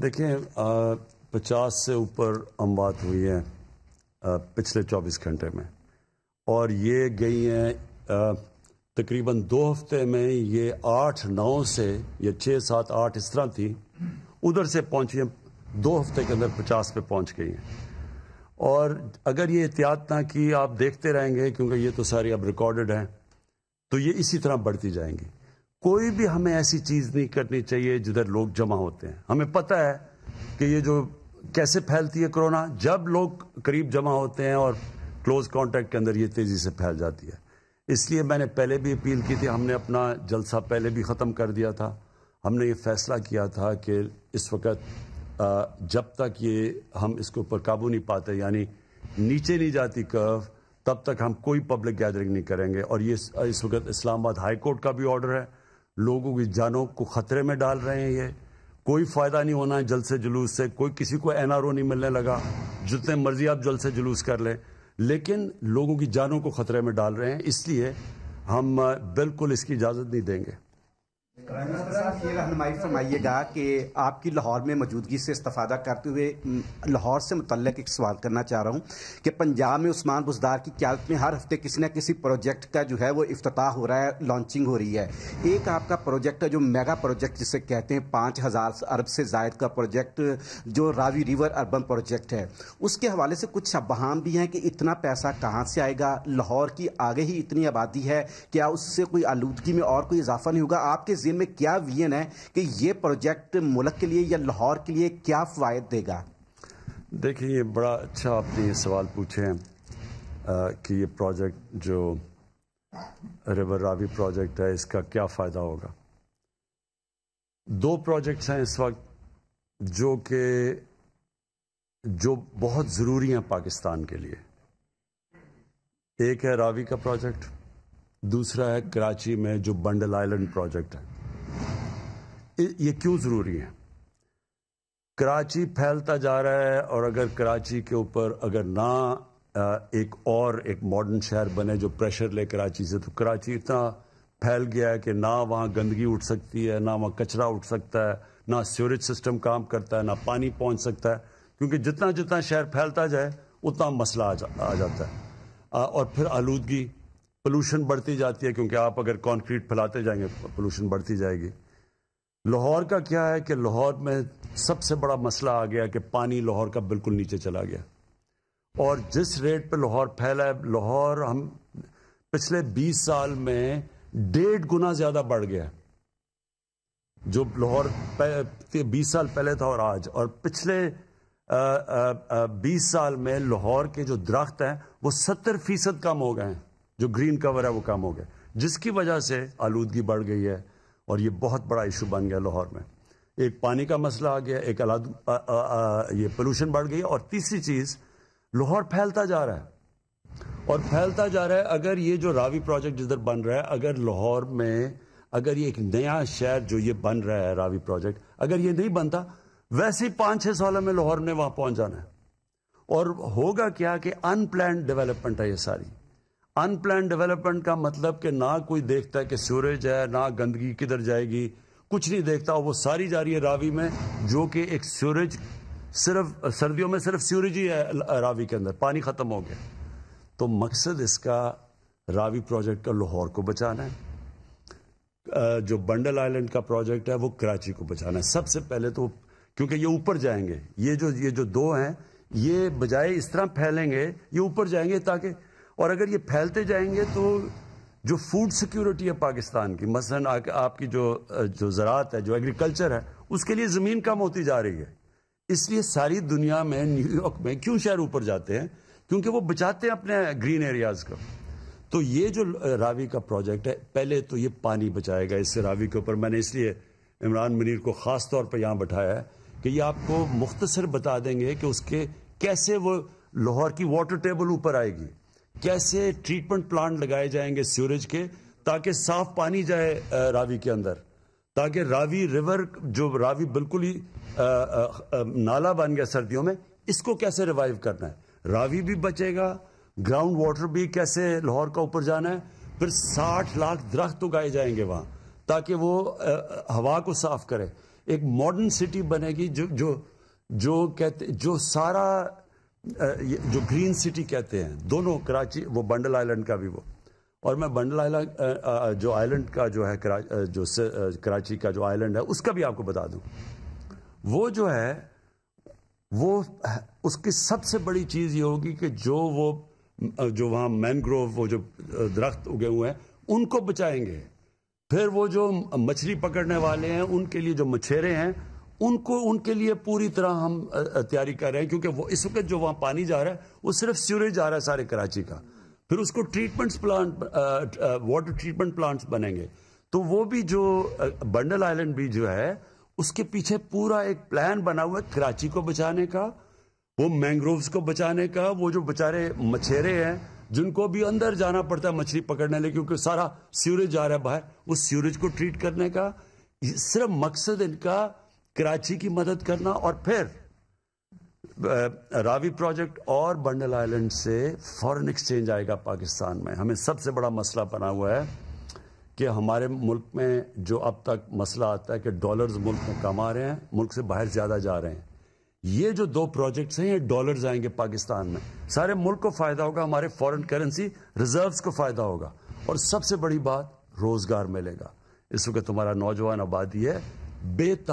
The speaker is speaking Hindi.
देखें पचास से ऊपर अमवात हुई हैं पिछले चौबीस घंटे में और ये गई हैं तकरीबन दो हफ्ते में ये आठ नौ से या छः सात आठ इस तरह थी उधर से पहुँची हैं दो हफ्ते के अंदर पचास पे पहुँच गई हैं और अगर ये एहतियात ना की आप देखते रहेंगे क्योंकि ये तो सारी अब रिकॉर्डेड हैं तो ये इसी तरह बढ़ती जाएंगी कोई भी हमें ऐसी चीज नहीं करनी चाहिए जिधर लोग जमा होते हैं हमें पता है कि ये जो कैसे फैलती है कोरोना जब लोग करीब जमा होते हैं और क्लोज कांटेक्ट के अंदर ये तेजी से फैल जाती है इसलिए मैंने पहले भी अपील की थी हमने अपना जलसा पहले भी ख़त्म कर दिया था हमने ये फैसला किया था कि इस वक्त जब तक ये हम इसके ऊपर काबू नहीं पाते यानी नीचे नहीं जाती कर्व तब तक हम कोई पब्लिक गैदरिंग नहीं करेंगे और ये इस वक्त इस्लामाबाद हाई कोर्ट का भी ऑर्डर है लोगों की जानों को खतरे में डाल रहे हैं ये कोई फ़ायदा नहीं होना है जलसे जुलूस से कोई किसी को एनआरओ नहीं मिलने लगा जितने मर्जी आप जलसे जुलूस कर लें लेकिन लोगों की जानों को खतरे में डाल रहे हैं इसलिए हम बिल्कुल इसकी इजाज़त नहीं देंगे ये रहनमाई फरमाइएगा कि आपकी लाहौर में मौजूदगी से इस्ता करते हुए लाहौर से मुतलक एक सवाल करना चाह रहा हूँ कि पंजाब में उस्मान बुजदार की क्या में हर हफ्ते किसी न किसी प्रोजेक्ट का जो है वो अफ्ताह हो रहा है लॉन्चिंग हो रही है एक आपका प्रोजेक्ट है जो मेगा प्रोजेक्ट जिसे कहते हैं पाँच हज़ार अरब से जायद का प्रोजेक्ट जो रावी रिवर अर्बन प्रोजेक्ट है उसके हवाले से कुछ अबहम भी हैं कि इतना पैसा कहाँ से आएगा लाहौर की आगे ही इतनी आबादी है क्या उससे कोई आलूदगी में और कोई इजाफा नहीं होगा आपके सीन में क्या विजन है कि ये प्रोजेक्ट मुल्क के लिए या लाहौर के लिए क्या फ़ायद देगा देखिए ये बड़ा अच्छा आपने ये सवाल पूछे हैं कि ये प्रोजेक्ट जो रिवर रावी प्रोजेक्ट है इसका क्या फ़ायदा होगा दो प्रोजेक्ट्स हैं इस वक्त जो कि जो बहुत ज़रूरी हैं पाकिस्तान के लिए एक है रावी का प्रोजेक्ट दूसरा है कराची में जो बंडल आइलैंड प्रोजेक्ट है ये क्यों ज़रूरी है कराची फैलता जा रहा है और अगर कराची के ऊपर अगर ना एक और एक मॉडर्न शहर बने जो प्रेशर ले कराची से तो कराची इतना फैल गया है कि ना वहाँ गंदगी उठ सकती है ना वहाँ कचरा उठ सकता है ना सीवरेज सिस्टम काम करता है ना पानी पहुँच सकता है क्योंकि जितना जितना शहर फैलता जाए उतना मसला आ, जा, आ जाता है आ, और फिर आलूदगी पोलूशन बढ़ती जाती है क्योंकि आप अगर कॉन्क्रीट फैलाते जाएंगे पोलूशन तो बढ़ती जाएगी लाहौर का क्या है कि लाहौर में सबसे बड़ा मसला आ गया कि पानी लाहौर का बिल्कुल नीचे चला गया और जिस रेट पे लाहौर फैला है लाहौर हम पिछले 20 साल में डेढ़ गुना ज़्यादा बढ़ गया जो लाहौर बीस साल पहले था और आज और पिछले बीस साल में लाहौर के जो दरख्त हैं वो सत्तर फीसद कम हो गए हैं जो ग्रीन कवर है वो कम हो गए जिसकी वजह से आलूदगी बढ़ गई है और ये बहुत बड़ा इशू बन गया लाहौर में एक पानी का मसला आ गया एक अलाद आ, आ, आ, ये पोल्यूशन बढ़ गई और तीसरी चीज़ लाहौर फैलता जा रहा है और फैलता जा रहा है अगर ये जो रावी प्रोजेक्ट जिधर बन रहा है अगर लाहौर में अगर ये एक नया शहर जो ये बन रहा है रावी प्रोजेक्ट अगर ये नहीं बनता वैसे ही पांच छह सालों में लाहौर ने वहां पहुंच जाना है और होगा क्या कि अनप्लान डेवलपमेंट है ये सारी अनप्लान डेवलपमेंट का मतलब कि ना कोई देखता है कि सूरज है ना गंदगी किधर जाएगी कुछ नहीं देखता वो सारी जा रही है रावी में जो कि एक सूरज सिर्फ सर्दियों में सिर्फ सूरज ही है रावी के अंदर पानी ख़त्म हो गया तो मकसद इसका रावी प्रोजेक्ट का लाहौर को बचाना है जो बंडल आइलैंड का प्रोजेक्ट है वो कराची को बचाना है सबसे पहले तो क्योंकि ये ऊपर जाएंगे ये जो ये जो दो हैं ये बजाय इस तरह फैलेंगे ये ऊपर जाएंगे ताकि और अगर ये फैलते जाएंगे तो जो फूड सिक्योरिटी है पाकिस्तान की मसलन आपकी जो जो ज़रात है जो एग्रीकल्चर है उसके लिए ज़मीन कम होती जा रही है इसलिए सारी दुनिया में न्यूयॉर्क में क्यों शहर ऊपर जाते हैं क्योंकि वो बचाते हैं अपने ग्रीन एरियाज़ को तो ये जो रावी का प्रोजेक्ट है पहले तो ये पानी बचाएगा इससे रावी के ऊपर मैंने इसलिए इमरान मनीर को ख़ास तौर पर यहाँ बैठाया है कि ये आपको मुख्तसर बता देंगे कि उसके कैसे वो लाहौर की वाटर टेबल ऊपर आएगी कैसे ट्रीटमेंट प्लांट लगाए जाएंगे सीवरेज के ताकि साफ पानी जाए रावी के अंदर ताकि रावी रिवर जो रावी बिल्कुल ही आ, आ, आ, नाला बन गया सर्दियों में इसको कैसे रिवाइव करना है रावी भी बचेगा ग्राउंड वाटर भी कैसे लाहौर का ऊपर जाना है फिर साठ लाख दरख्त उगाए जाएंगे वहाँ ताकि वो हवा को साफ करे एक मॉडर्न सिटी बनेगी जो जो जो कहते जो सारा जो ग्रीन सिटी कहते हैं दोनों कराची वो बंडल आइलैंड का भी वो और मैं बंडल आइलैंड जो आइलैंड का जो है जो कराची का जो आइलैंड है उसका भी आपको बता दूं वो जो है वो उसकी सबसे बड़ी चीज़ ये होगी कि जो वो जो वहां मैनग्रोव वो जो दरख्त उगे हुए हैं उनको बचाएंगे फिर वो जो मछली पकड़ने वाले हैं उनके लिए जो मछेरे हैं उनको उनके लिए पूरी तरह हम तैयारी कर रहे हैं क्योंकि वो इस वक्त जो वहाँ पानी जा रहा है वो सिर्फ सीवरेज जा रहा है सारे कराची का फिर उसको treatments plant water treatment plants बनेंगे तो वो भी जो बंडल आइलैंड भी जो है उसके पीछे पूरा एक प्लान बना हुआ है कराची को बचाने का वो मैंग्रोव्स को बचाने का वो जो बेचारे मछेरे हैं जिनको भी अंदर जाना पड़ता है मछली पकड़ने लिए क्योंकि सारा सीवरेज जा रहा है बाहर उस सीवरेज को ट्रीट करने का सिर्फ मकसद इनका कराची की मदद करना और फिर रावी प्रोजेक्ट और बंडल आइलैंड से फॉरेन एक्सचेंज आएगा पाकिस्तान में हमें सबसे बड़ा मसला बना हुआ है कि हमारे मुल्क में जो अब तक मसला आता है कि डॉलर्स मुल्क में कम आ रहे हैं मुल्क से बाहर ज़्यादा जा रहे हैं ये जो दो प्रोजेक्ट्स हैं ये डॉलर्स आएंगे पाकिस्तान में सारे मुल्क को फ़ायदा होगा हमारे फॉरेन करेंसी रिजर्व्स को फ़ायदा होगा और सबसे बड़ी बात रोज़गार मिलेगा इस वक्त हमारा नौजवान आबादी है बेता